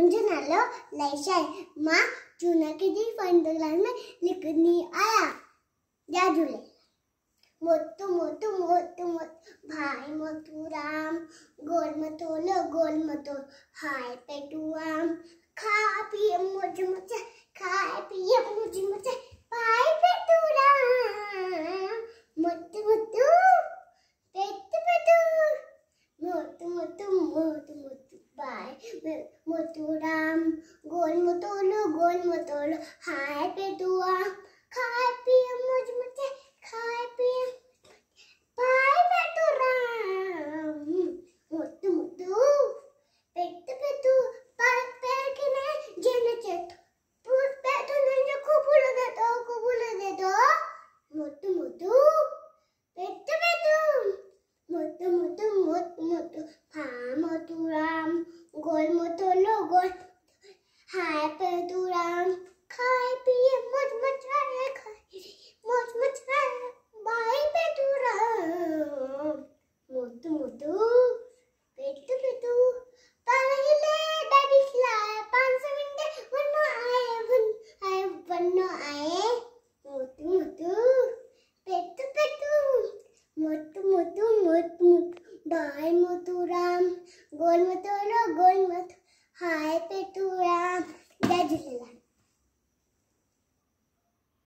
రంజనాలో లైషాయ్ మా జూనకిది ఫండులను లిఖని मोत भाई राम गोल मतो लो गोल मतो हाय खा पी मोज मचा मुतुराम गोल मुतोलो गोल मुतोलो हाय पे दुआ खाए पिए लोगों हाय पेदू राम खाए पिए मौज मचा रहे खाए मौज मचा रहे भाई पेदू राम मुद्दू मुद्दू पेटू पेटू पहले डैडी खिलाए पांच सौ मिनट वरना आए वन आए वरना आए मुद्दू मुद्दू पेटू पेटू मुद्दू मुद्दू मुद्दू भाई मुद्दू राम गोल मत गोल मत हाय पेटू राम जय झूलेलाल